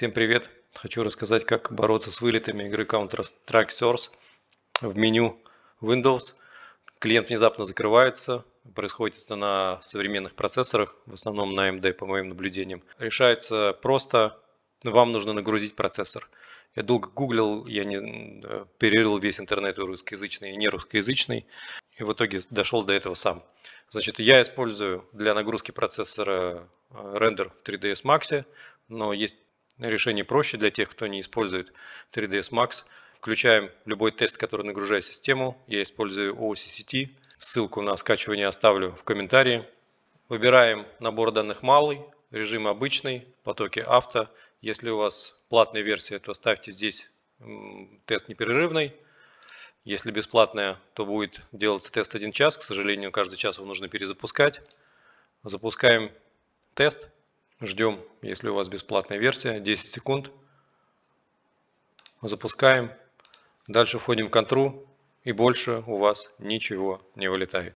Всем привет! Хочу рассказать, как бороться с вылетами игры Counter-Strike Source в меню Windows. Клиент внезапно закрывается, происходит это на современных процессорах, в основном на AMD, по моим наблюдениям. Решается просто, ну, вам нужно нагрузить процессор. Я долго гуглил, я не э, перерыл весь интернет русскоязычный и не русскоязычный, и в итоге дошел до этого сам. Значит, я использую для нагрузки процессора э, рендер в 3ds Max, но есть решение проще для тех, кто не использует 3ds Max. Включаем любой тест, который нагружает систему. Я использую OCCT. Ссылку на скачивание оставлю в комментарии. Выбираем набор данных малый, режим обычный, потоки авто. Если у вас платная версия, то ставьте здесь тест непрерывный. Если бесплатная, то будет делаться тест один час. К сожалению, каждый час его нужно перезапускать. Запускаем тест. Ждем, если у вас бесплатная версия, 10 секунд. Запускаем. Дальше входим в контру и больше у вас ничего не вылетает.